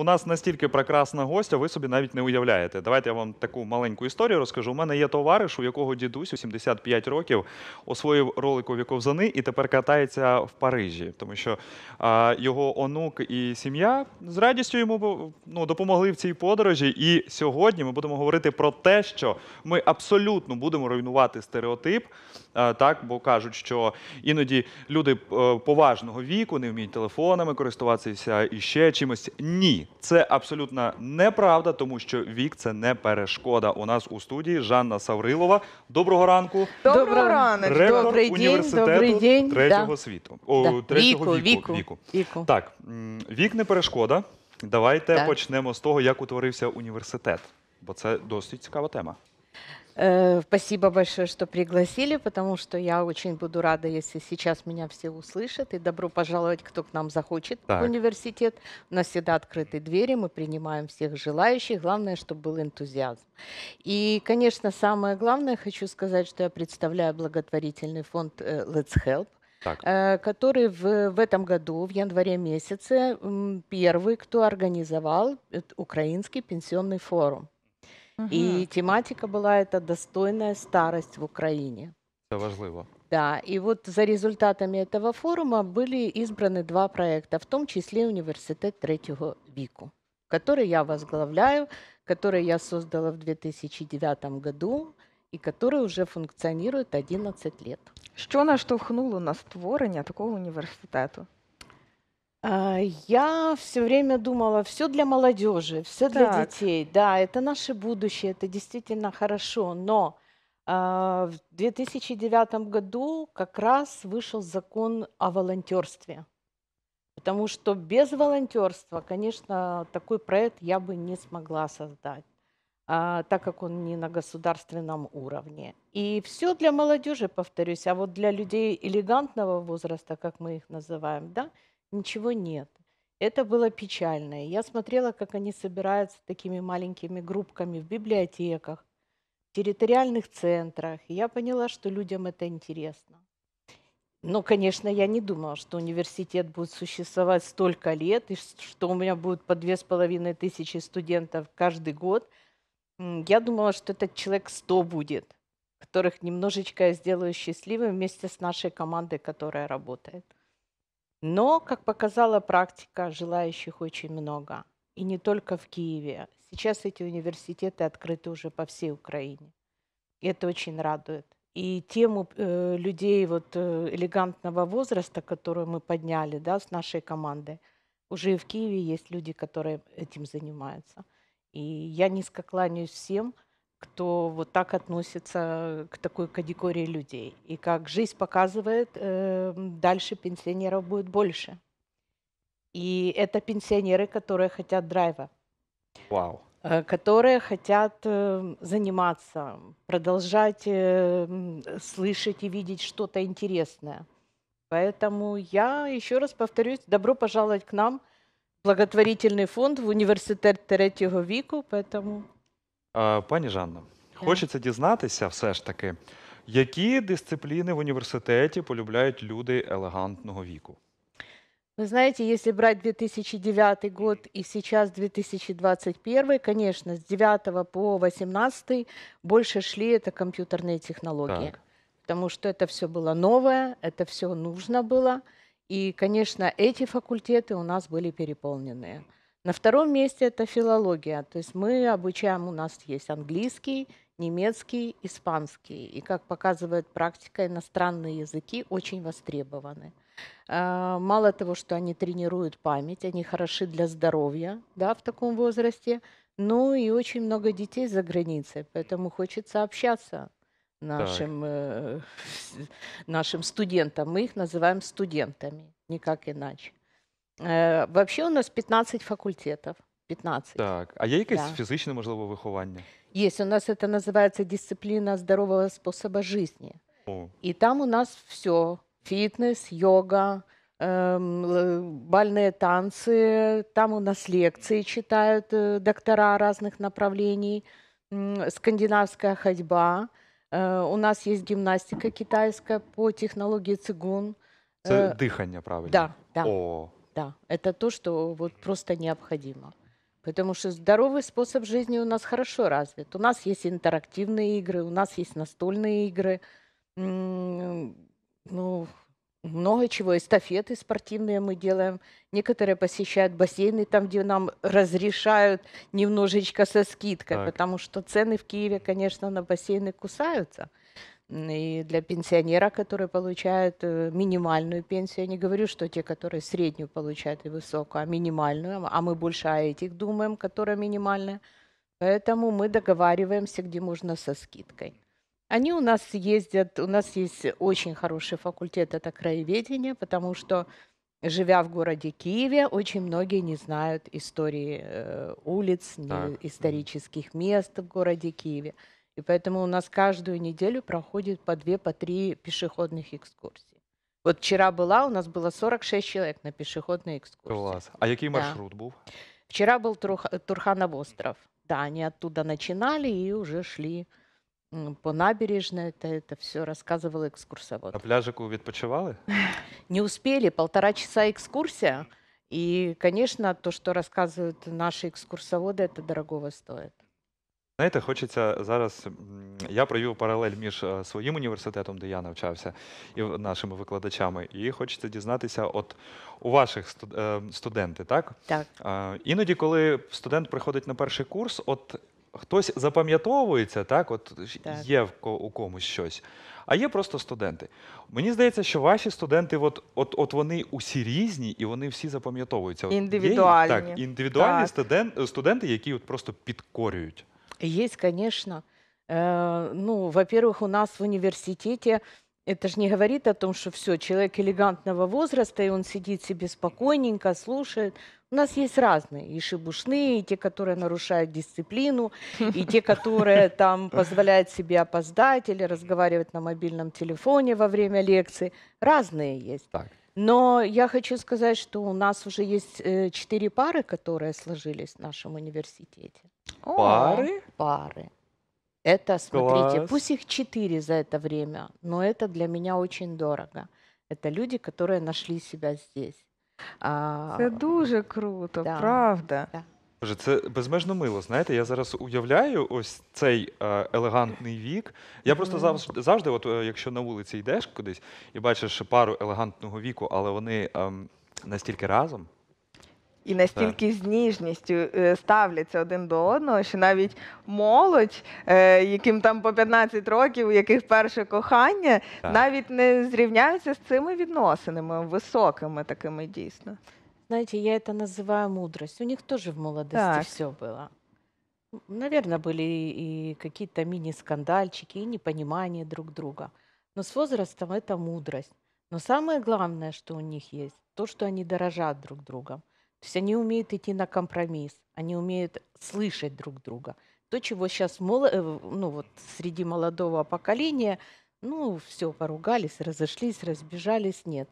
У нас настільки прекрасна гостя, ви собі навіть не уявляєте. Давайте я вам таку маленьку історію розкажу. У мене є товариш, у якого дідусь у 75 років освоїв роликові ковзани і тепер катається в Парижі, тому що а, його онук і сім'я з радістю йому ну, допомогли в цій подорожі. І сьогодні ми будемо говорити про те, що ми абсолютно будемо руйнувати стереотип Е, так бо кажуть, що іноді люди е, поважного віку не вміють телефонами користуватися і ще чимось. Ні, це абсолютно неправда, тому що вік це не перешкода. У нас у студії Жанна Саврилова. Доброго ранку, Доброго ранку. ректор добрий університету добрий день. третього да. світу О, да. третього віку, віку. Віку. віку. Так вік не перешкода. Давайте так. почнемо з того, як утворився університет, бо це досить цікава тема. Э, спасибо большое, что пригласили, потому что я очень буду рада, если сейчас меня все услышат. И добро пожаловать, кто к нам захочет так. в университет. У нас всегда открыты двери, мы принимаем всех желающих. Главное, чтобы был энтузиазм. И, конечно, самое главное, хочу сказать, что я представляю благотворительный фонд э, Let's Help так. Э, который в, в этом году, в январе месяце, первый, кто организовал украинский пенсионный форум. Угу. І тематика була это достойная старость в Украине. Це важливо. Да, и вот за результатами этого форума были избраны два проекта, в том числе университет третьего веку, который я возглавляю, который я создала в 2009 году и который уже функционирует 11 лет. Що наштовхнуло на створення такого університету? А, я все время думала, все для молодежи, все для Так, детей. Да, это наше будущее, это действительно хорошо. Но а, в 2009 году как раз вышел закон о волонтерстве. Потому что без волонтерства, конечно, такой проект я бы не смогла создать, а, так как он не на государственном уровне. И все для молодежи, повторюсь, а вот для людей элегантного возраста, как мы их называем, да, ничего нет. Это было печально. Я смотрела, как они собираются такими маленькими группками в библиотеках, в территориальных центрах. И я поняла, что людям это интересно. Но, ну, конечно, я не думала, что университет будет существовать столько лет, и что у меня будет по две с половиной тысячи студентов каждый год. Я думала, что этот человек сто будет, которых немножечко я сделаю счастливым вместе с нашей командой, которая работает. Но, как показала практика, желающих очень много. И не только в Киеве. Сейчас эти университеты открыты уже по всей Украине. И это очень радует. И тему э, людей вот, э, элегантного возраста, которую мы подняли да, с нашей командой, уже и в Киеве есть люди, которые этим занимаются. И я низко кланяюсь всем – кто вот так относится к такой категории людей. И как жизнь показывает, эм, дальше пенсионеров будет больше. И это пенсионеры, которые хотят драйва. Вау. Э, которые хотят эм, заниматься, продолжать эм, слышать и видеть что-то интересное. Поэтому я еще раз повторюсь, добро пожаловать к нам, благотворительный фонд в университет третьего веку, поэтому Пані Жанна, хочеться дізнатися, все ж таки, які дисципліни в університеті полюбляють люди елегантного віку? Вы знаете, если брать 2009 год и сейчас 2021, конечно, с 9 по 18 больше шли это компьютерные технологии, так. потому что это все было новое, это все нужно было, и, конечно, эти факультеты у нас были переполненные. На втором месте это филология, то есть мы обучаем, у нас есть английский, немецкий, испанский. И как показывает практика, иностранные языки очень востребованы. А, мало того, что они тренируют память, они хороши для здоровья да, в таком возрасте, ну и очень много детей за границей, поэтому хочется общаться нашим, э, нашим студентам. Мы их называем студентами, никак иначе. Э, вообще у нас 15 факультетов, 15. Так. А є якесь Да. фізичне, можливо, виховання? Є, у нас это называется дисциплина здорового способа жизни. О, И там у нас все. Фитнес, йога, эм, бальные танцы. Там у нас лекции читают э, доктора разных направлений. М, Скандинавская ходьба. Э, У нас есть гимнастика китайская по технологии цигун. це Э, дихання, правильно? Да, да. О, да, это то, что вот просто необходимо. Потому что здоровый способ жизни у нас хорошо развит. У нас есть интерактивные игры, у нас есть настольные игры, ну, много чего, эстафеты спортивные мы делаем. Некоторые посещают бассейны там, где нам разрешают немножечко со скидкой, так. потому что цены в Киеве, конечно, на бассейны кусаются и для пенсионера, который получает э, минимальную пенсию. Я не говорю, что те, которые среднюю получают и высокую, а минимальную, а мы больше о этих думаем, которая минимальная. Поэтому мы договариваемся, где можно со скидкой. Они у нас ездят, у нас есть очень хороший факультет, это краеведение, потому что, живя в городе Киеве, очень многие не знают истории э, улиц, так. исторических мест в городе Киеве. И поэтому у нас каждую неделю проходит по две, по три пешеходных экскурсии. Вот вчера была, у нас было 46 человек на пешеходной экскурсии. Класс. А який маршрут да. був? Вчера был Турханов остров. Да, они оттуда начинали и уже шли по набережной. Это, это все рассказывал экскурсовод. А пляжику відпочивали? Не успели. Полтора часа экскурсия. И, конечно, то, что рассказывают наши экскурсоводы, это дорогого стоит. Знаєте, хочеться зараз. Я провів паралель між е, своїм університетом, де я навчався, і нашими викладачами, і хочеться дізнатися, от у ваших е, студенти, так? Так. Е, іноді, коли студент приходить на перший курс, от хтось запам'ятовується, так, от так. є у комусь щось, а є просто студенти. Мені здається, що ваші студенти, от от, от вони усі різні і вони всі запам'ятовуються. Індивідуальні. Є, так, індивідуальні так. Студент, студенти, які от просто підкорюють. Есть, конечно. Э, ну, во-первых, у нас в университете это же не говорит о том, что все, человек элегантного возраста, и он сидит себе спокойненько, слушает. У нас есть разные, и шибушные, и те, которые нарушают дисциплину, и те, которые там позволяют себе опоздать или разговаривать на мобильном телефоне во время лекции. Разные есть. Так. Но я хочу сказать, что у нас уже есть э, четыре пары, которые сложились в нашем университете. Пары? Пары. Это, смотрите, Класс. пусть их четыре за это время, но это для меня очень дорого. Это люди, которые нашли себя здесь. Це а, дуже круто, Да. правда. Да. Боже, це безмежно мило. Знаєте, я зараз уявляю ось цей е, елегантний вік. Я просто завжди, завжди, от е, якщо на вулиці йдеш кудись і бачиш пару елегантного віку, але вони ем, настільки разом. І настільки з ніжністю е, ставляться один до одного, що навіть молодь, яким там по 15 років, у яких перше кохання, навіть не зрівняються з цими відносинами високими такими дійсно. знаете, я это называю мудрость. У них тоже в молодости Так. все было. Наверное, были и какие-то мини-скандальчики, и непонимание друг друга. Но с возрастом это мудрость. Но самое главное, что у них есть, то, что они дорожат друг другом. То есть они умеют идти на компромисс, они умеют слышать друг друга. То, чего сейчас э, ну, вот, среди молодого поколения, ну, все, поругались, разошлись, разбежались, нет.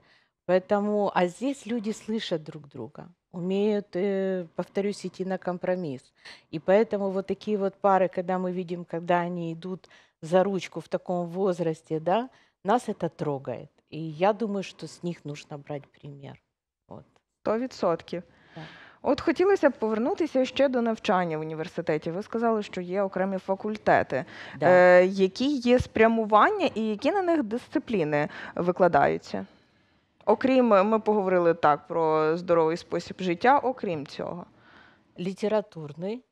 Поэтому, а здесь люди слышат друг друга, умеют, э, повторюсь, идти на компромисс. И поэтому вот такие вот пары, когда мы видим, когда они идут за ручку в таком возрасте, да, нас это трогает. И я думаю, что с них нужно брать пример. Вот. 100%. Так. От хотілося б повернутися ще до навчання в університеті. Ви сказали, що є окремі факультети, Да. е, які є спрямування і які на них дисципліни викладаються. Окрім, ми поговорили так про здоровий спосіб життя, окрім цього. Літературний,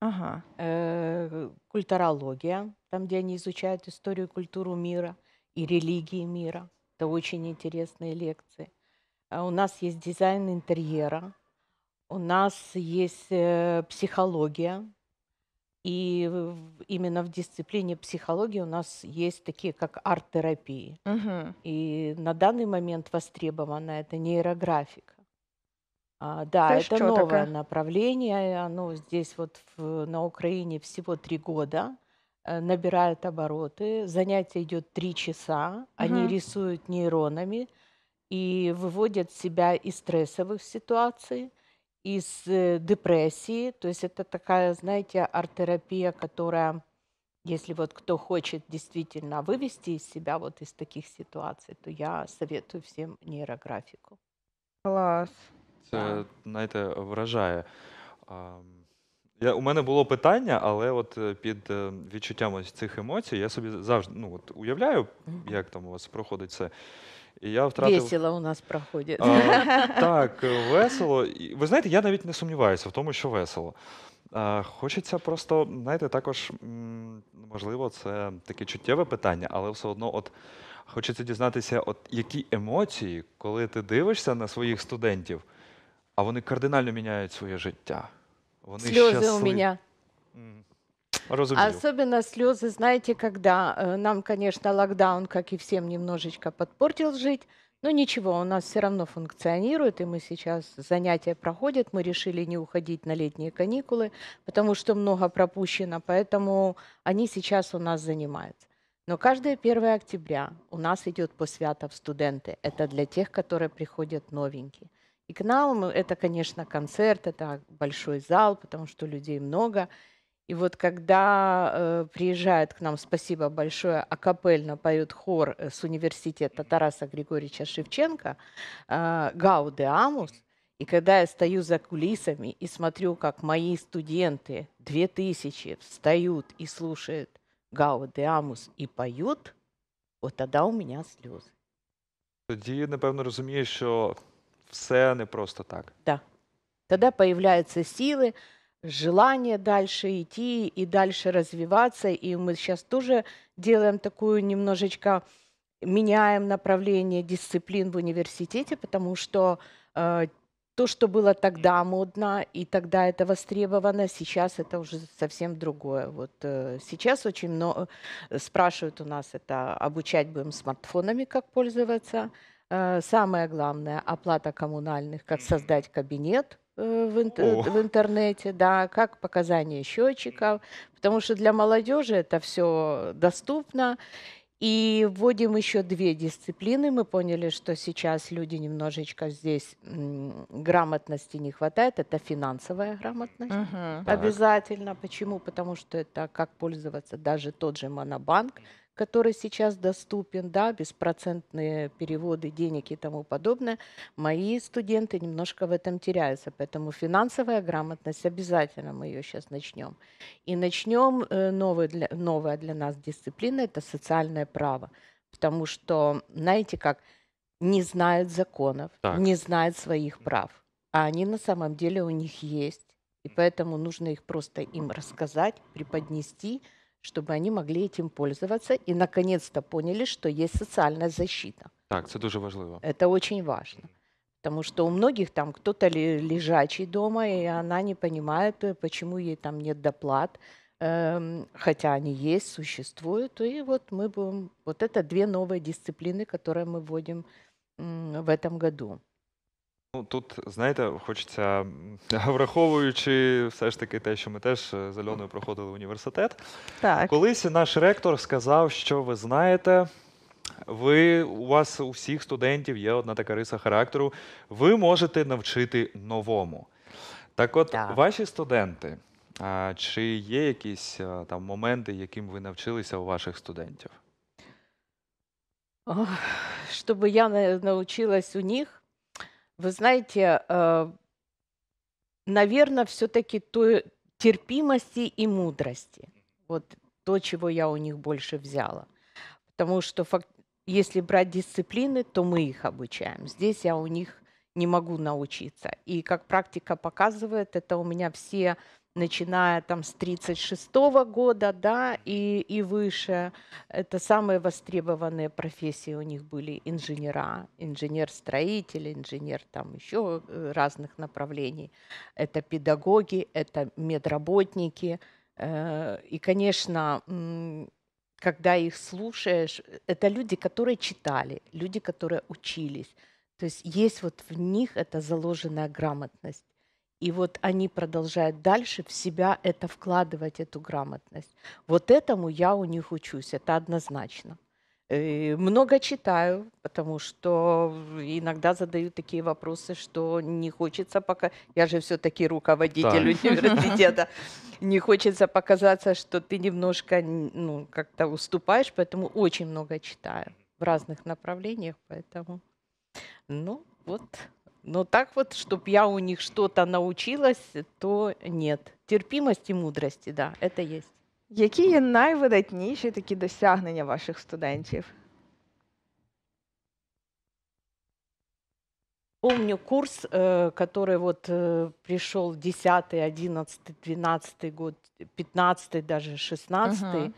ага. э, культурология, там, где они изучают историю, культуру мира и религии мира. Это очень интересные лекции. У нас есть дизайн интерьера, у нас есть психология, и именно в дисциплине психологии у нас есть такие, как арт-терапии. Угу. И на данный момент востребована это нейрографика. А, да, Ты это новое такая? направление. Оно здесь вот в, на Украине всего три года э, набирает обороты. Занятие идет три часа. Они рисуют нейронами и выводят себя из стрессовых ситуаций из э, депрессии. То есть это такая, знаете, арт-терапия, которая, если вот кто хочет действительно вывести из себя вот из таких ситуаций, то я советую всем нейрографику. Клас. Це, знаєте, вражає. Я, У мене було питання, але от е, під е, відчуттям ось цих емоцій я собі завжди ну, от уявляю, як там у вас проходить це. І я втратив... Весело у нас проходить. А, так, весело. ви знаєте, я навіть не сумніваюся в тому, що весело. А, Хочеться просто, знаєте, також можливо, це таке чуттєве питання, але все одно, от хочеться дізнатися, от які емоції, коли ти дивишся на своїх студентів, а вони кардинально міняють своє життя. Вони Сльози щасли... у мене. Разумею. Особенно слезы, знаете, когда э, нам, конечно, локдаун, как и всем, немножечко подпортил жить. Но ничего, у нас все равно функционирует, и мы сейчас занятия проходят. Мы решили не уходить на летние каникулы, потому что много пропущено, поэтому они сейчас у нас занимаются. Но каждое 1 октября у нас идет по святов студенты. Это для тех, которые приходят новенькие. И к нам э, это, конечно, концерт, это большой зал, потому что людей много. И вот когда э, приезжает к нам, спасибо большое, акапельно поет хор э, с университета Тараса Григорьевича Шевченко э, «Гауде Амус», и когда я стою за кулисами и смотрю, как мои студенты, две тысячи, встают и слушают «Гауде Амус» и поют, вот тогда у меня слезы. Тогда, напевно, розумієш, що все не просто так. Да. Тогда появляются силы, желание дальше идти и дальше развиваться. И мы сейчас тоже делаем такую немножечко, меняем направление дисциплин в университете, потому что э, то, что было тогда модно, и тогда это востребовано, сейчас это уже совсем другое. Вот э, сейчас очень много э, спрашивают у нас это, обучать будем смартфонами, как пользоваться. Э, самое главное, оплата коммунальных, как создать кабинет – Э, в, ин- О. в интернете, да, как показания счетчиков, потому что для молодежи это все доступно. И вводим еще две дисциплины. Мы поняли, что сейчас люди немножечко здесь грамотности не хватает. Это финансовая грамотность. Мгм. Так. Обязательно. Почему? Потому что это как пользоваться даже тот же монобанк который сейчас доступен, да, беспроцентные переводы денег и тому подобное, мои студенты немножко в этом теряются. Поэтому финансовая грамотность обязательно мы ее сейчас начнем. И начнем э, новая для, новая для нас дисциплина – это социальное право. Потому что, знаете как, не знают законов, так. не знают своих прав. А они на самом деле у них есть. И поэтому нужно их просто им рассказать, преподнести – чтобы они могли этим пользоваться і наконец-то поняли, що є соціальна защита. Так, це дуже важливо. Це дуже важливо. Потому что у многих там кто-то лежачий дома, и она не понимает, э, почему ей там нет доплат, эм, хотя они есть, существуют. И вот мы будем... Вот это две новые дисциплины, которые мы вводим в этом году. Ну тут знаєте, хочеться враховуючи все ж таки те, що ми теж е, з Альоною проходили університет. Так. Колись наш ректор сказав, що ви знаєте, ви у вас у всіх студентів є одна така риса характеру. Ви можете навчити новому. Так, от так. ваші студенти, чи є якісь е, там моменти, яким ви навчилися у ваших студентів? щоб я не научилась у них. Вы знаете, э, наверное, все-таки той терпимости и мудрости. Вот то, чего я у них больше взяла. Потому что если брать дисциплины, то мы их обучаем. Здесь я у них не могу научиться. И как практика показывает, это у меня все начиная там с 36 -го года, да, и, и выше. Это самые востребованные профессии у них были инженера, инженер-строитель, инженер там еще э, разных направлений. Это педагоги, это медработники. Э, и, конечно, когда их слушаешь, это люди, которые читали, люди, которые учились. То есть есть вот в них эта заложенная грамотность и вот они продолжают дальше в себя это вкладывать, эту грамотность. Вот этому я у них учусь, это однозначно. И э, много читаю, потому что иногда задаю такие вопросы, что не хочется пока... Я же все-таки руководитель да. университета. Не хочется показаться, что ты немножко ну, как-то уступаешь, поэтому очень много читаю в разных направлениях, поэтому... Ну, вот но так вот, чтобы я у них что-то научилась, то нет. Терпимость і мудрості, да, это есть. Какие є найвидатніші такі досягнення ваших студентів? Помню курс, э, который вот э, пришел 10, 11, 12 год, 15 даже 16, угу.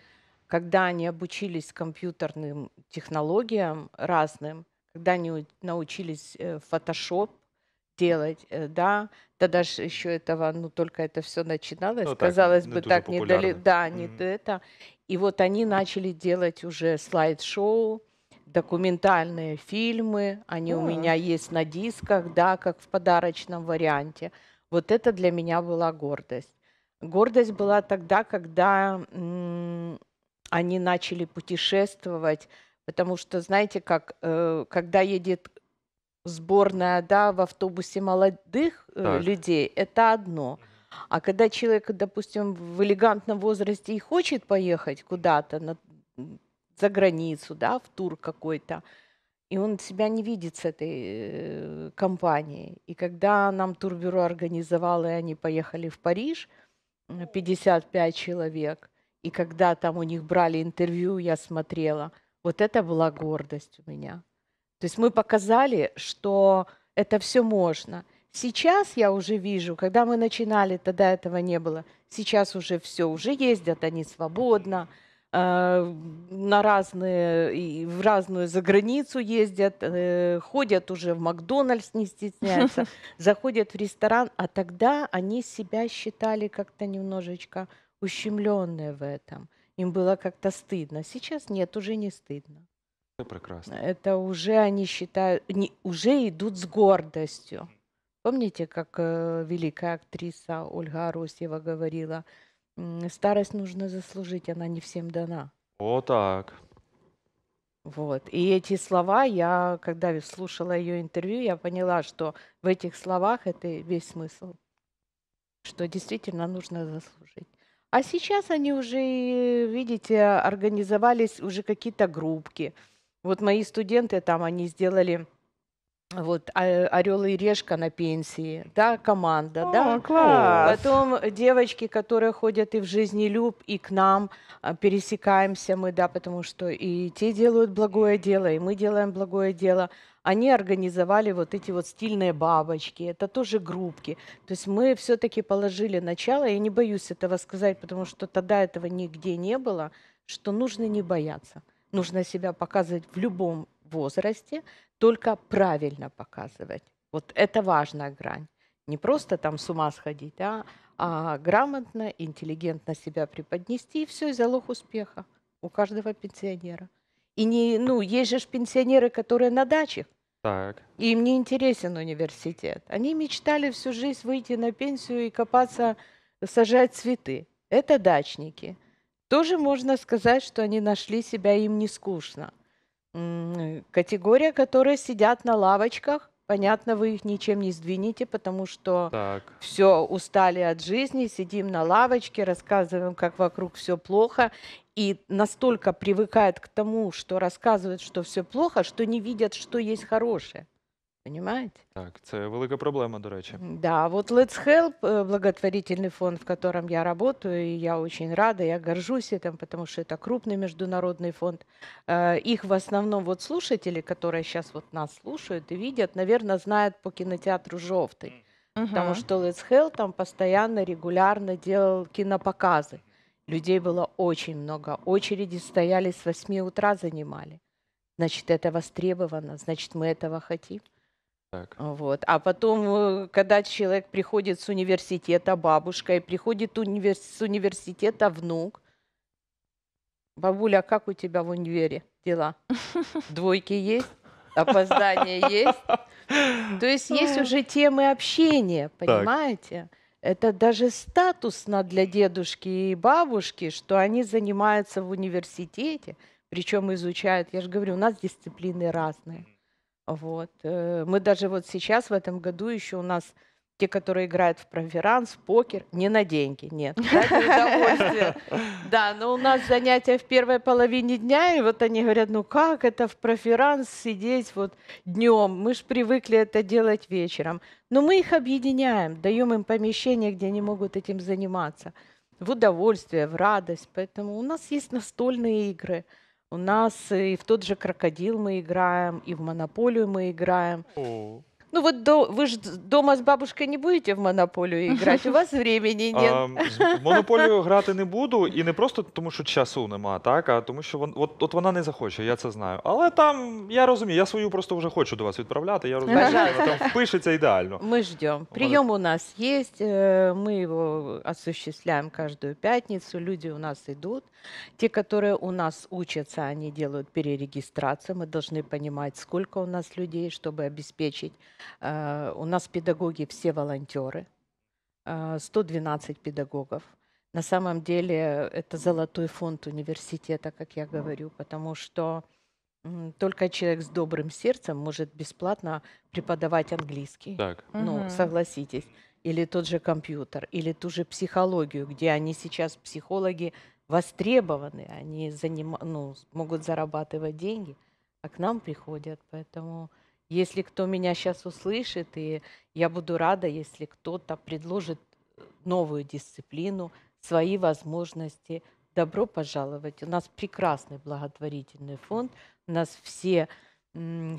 когда они обучились компьютерным технологиям разным – когда они научились э, фотошоп делать, э, да, тогда же еще этого, ну, только это все начиналось, ну, казалось ну бы, так не дали, да, не mm-hmm. это. И вот они начали делать уже слайд-шоу, документальные фильмы, они mm-hmm. у меня есть на дисках, да, как в подарочном варианте. Вот это для меня была гордость. Гордость была тогда, когда м- они начали путешествовать Потому что, знаете, как, э, когда едет сборная да, в автобусе молодых э, так. людей, это одно. А когда человек, допустим, в элегантном возрасте и хочет поехать куда-то на, за границу, да, в тур какой-то, и он себя не видит с этой э, компанией. И когда нам турбюро организовало, и они поехали в Париж, 55 э, человек, и когда там у них брали интервью, я смотрела – вот это была гордость у меня. То есть мы показали, что это все можно. Сейчас я уже вижу, когда мы начинали, тогда этого не было. Сейчас уже все, уже ездят они свободно, э, на разные, и в разную заграницу ездят, э, ходят уже в Макдональдс, не стесняются, заходят в ресторан. А тогда они себя считали как-то немножечко ущемленные в этом им было как-то стыдно. Сейчас нет, уже не стыдно. Это прекрасно. Это уже они считают, не, уже идут с гордостью. Помните, как э, великая актриса Ольга Аросьева говорила, старость нужно заслужить, она не всем дана. О, так. Вот. И эти слова, я, когда слушала ее интервью, я поняла, что в этих словах это весь смысл. Что действительно нужно заслужить. А сейчас они уже, видите, организовались уже какие-то группки. Вот мои студенты там, они сделали вот а, Орел и Решка на пенсии, да, команда, О, да. класс. Потом девочки, которые ходят и в жизнелюб, и к нам а, пересекаемся мы, да, потому что и те делают благое дело, и мы делаем благое дело. Они организовали вот эти вот стильные бабочки, это тоже группки. То есть мы все-таки положили начало, я не боюсь этого сказать, потому что тогда этого нигде не было, что нужно не бояться. Нужно себя показывать в любом возрасте, только правильно показывать. Вот это важная грань. Не просто там с ума сходить, а, а грамотно, интеллигентно себя преподнести, и все, и залог успеха у каждого пенсионера. И не, ну, есть же пенсионеры, которые на дачах, так. им не интересен университет. Они мечтали всю жизнь выйти на пенсию и копаться, сажать цветы. Это дачники. Тоже можно сказать, что они нашли себя, им не скучно категория, которые сидят на лавочках. Понятно, вы их ничем не сдвинете, потому что так. все устали от жизни, сидим на лавочке, рассказываем, как вокруг все плохо, и настолько привыкают к тому, что рассказывают, что все плохо, что не видят, что есть хорошее. Понимаете? Так, это великая проблема, до речи. Да, вот Let's Help, э, благотворительный фонд, в котором я работаю, и я очень рада, я горжусь этим, потому что это крупный международный фонд. Э, их в основном вот слушатели, которые сейчас вот нас слушают и видят, наверное, знают по кинотеатру «Жовтый». Угу. Потому что Let's Help там постоянно, регулярно делал кинопоказы. Людей было очень много. Очереди стояли с 8 утра, занимали. Значит, это востребовано, значит, мы этого хотим. Вот. А потом, э, когда человек приходит с университета бабушка, и приходит универс с университета внук, бабуля, а как у тебя в универе дела? Двойки есть? Опоздание есть? То есть есть уже темы общения, понимаете? Это даже статусно для дедушки и бабушки, что они занимаются в университете, причем изучают, я же говорю, у нас дисциплины разные. Вот. Э, мы даже вот сейчас, в этом году, еще у нас те, которые играют в проферанс, покер, не на деньги, нет, Да, но у нас занятия в первой половине дня, и вот они говорят, ну как это в проферанс сидеть вот днем, мы же привыкли это делать вечером. Но мы их объединяем, даем им помещение, где они могут этим заниматься, в удовольствие, в радость. Поэтому у нас есть настольные игры – у нас и в тот же крокодил мы играем, и в монополию мы играем. О. Ну вот до, вы же дома с бабушкой не будете в монополію играть? у вас времени нет. З монополію грати не буду, і не просто тому, що часу нема, так, а тому, що вон, от, от вона не захоче, я це знаю. Але там, я розумію, я свою просто вже хочу до вас відправляти, я розумію, що вона там впишеться ідеально. Мы ждем. Прием у нас есть, мы его осуществляем каждую пятницу, люди у нас идут. Те, которые у нас учатся, они делают перерегистрацию, мы должны понимать, сколько у нас людей, чтобы обеспечить Э, у нас педагоги все волонтеры, 112 э, педагогов. На самом деле это золотой фонд университета, как я говорю, потому что только человек с добрым сердцем может бесплатно преподавать английский. Так. Ну, согласитесь. Или тот же компьютер, или ту же психологию, где они сейчас, психологи, востребованы, они заним... ну, могут зарабатывать деньги, а к нам приходят. Поэтому Если кто меня сейчас услышит, и я буду рада, если кто-то предложит э, новую дисциплину, свои возможности. Добро пожаловать. У нас прекрасный благотворительный фонд. У нас все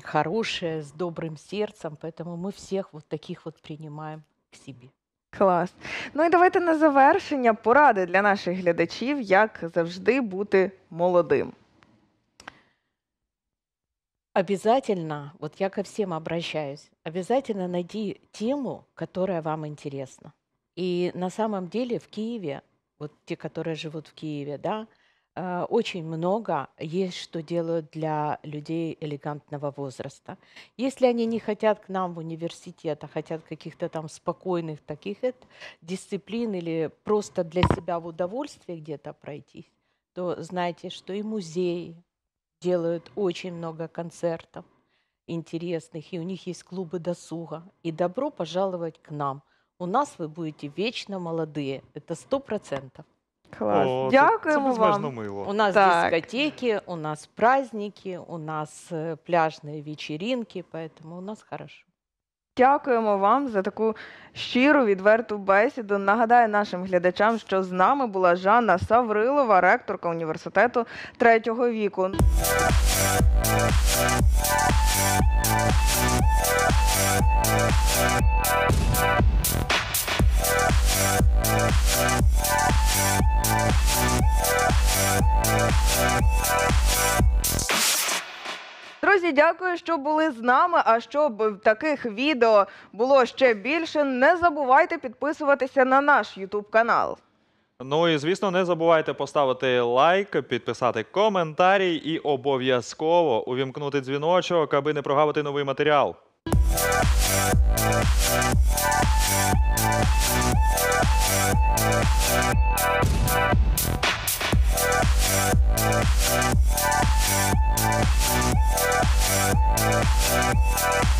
хорошие, с добрым сердцем, поэтому мы всех вот таких вот принимаем к себе. Клас. Ну і давайте на завершення поради для наших глядачів, як завжди бути молодим. обязательно, вот я ко всем обращаюсь, обязательно найди тему, которая вам интересна. И на самом деле в Киеве, вот те, которые живут в Киеве, да, э, очень много есть, что делают для людей элегантного возраста. Если они не хотят к нам в университет, а хотят каких-то там спокойных таких э, дисциплин или просто для себя в удовольствие где-то пройтись, то знаете, что и музеи, делают очень много концертов интересных, и у них есть клубы досуга. И добро пожаловать к нам. У нас вы будете вечно молодые. Это сто процентов. класс О, Дякуємо це, вам. У нас Так. дискотеки, у нас праздники, у нас э, пляжные вечеринки, поэтому у нас хорошо. Дякуємо вам за таку щиру відверту бесіду. Нагадаю нашим глядачам, що з нами була Жанна Саврилова, ректорка університету третього віку. Thank you. Друзі, дякую, що були з нами. А щоб таких відео було ще більше, не забувайте підписуватися на наш Ютуб канал. Ну і звісно, не забувайте поставити лайк, підписати коментарі і обов'язково увімкнути дзвіночок, аби не прогавити новий матеріал. We'll be right back. Thank